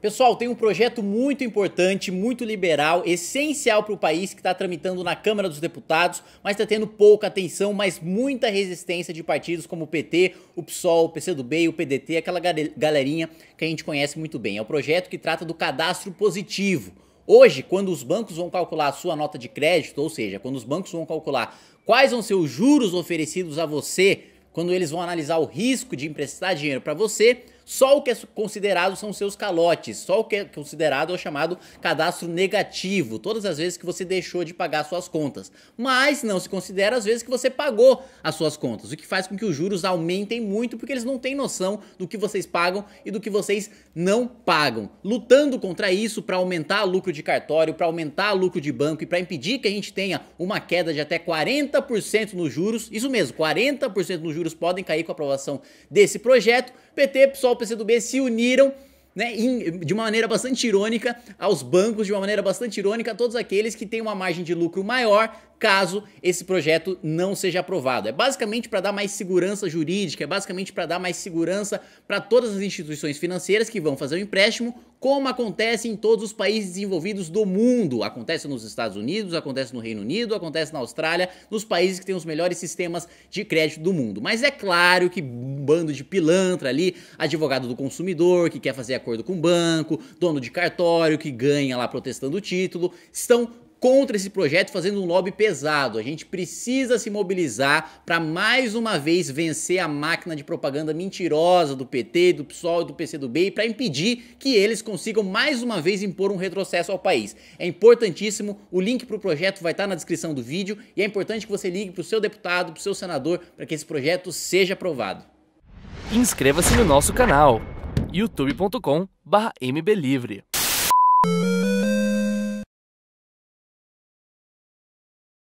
Pessoal, tem um projeto muito importante, muito liberal, essencial para o país que está tramitando na Câmara dos Deputados, mas está tendo pouca atenção, mas muita resistência de partidos como o PT, o PSOL, o PCdoB e o PDT, aquela galerinha que a gente conhece muito bem. É o projeto que trata do cadastro positivo. Hoje, quando os bancos vão calcular a sua nota de crédito, ou seja, quando os bancos vão calcular quais vão ser os juros oferecidos a você, quando eles vão analisar o risco de emprestar dinheiro para você, só o que é considerado são seus calotes, só o que é considerado é o chamado cadastro negativo, todas as vezes que você deixou de pagar suas contas. Mas não se considera as vezes que você pagou as suas contas, o que faz com que os juros aumentem muito porque eles não têm noção do que vocês pagam e do que vocês não pagam. Lutando contra isso para aumentar lucro de cartório, para aumentar lucro de banco e para impedir que a gente tenha uma queda de até 40% nos juros, isso mesmo, 40% nos juros podem cair com a aprovação desse projeto. PT, pessoal. PSOL e o PCdoB se uniram né, de uma maneira bastante irônica aos bancos, de uma maneira bastante irônica, todos aqueles que têm uma margem de lucro maior caso esse projeto não seja aprovado. É basicamente para dar mais segurança jurídica, é basicamente para dar mais segurança para todas as instituições financeiras que vão fazer o empréstimo, como acontece em todos os países desenvolvidos do mundo. Acontece nos Estados Unidos, acontece no Reino Unido, acontece na Austrália, nos países que têm os melhores sistemas de crédito do mundo. Mas é claro que um bando de pilantra ali, advogado do consumidor que quer fazer acordo com o banco, dono de cartório que ganha lá protestando o título, estão contra esse projeto, fazendo um lobby pesado. A gente precisa se mobilizar para mais uma vez vencer a máquina de propaganda mentirosa do PT, do PSOL e do PCdoB e para impedir que eles consigam mais uma vez impor um retrocesso ao país. É importantíssimo, o link para o projeto vai estar tá na descrição do vídeo e é importante que você ligue para o seu deputado, para o seu senador, para que esse projeto seja aprovado. Inscreva-se no nosso canal youtube.com/mblivre.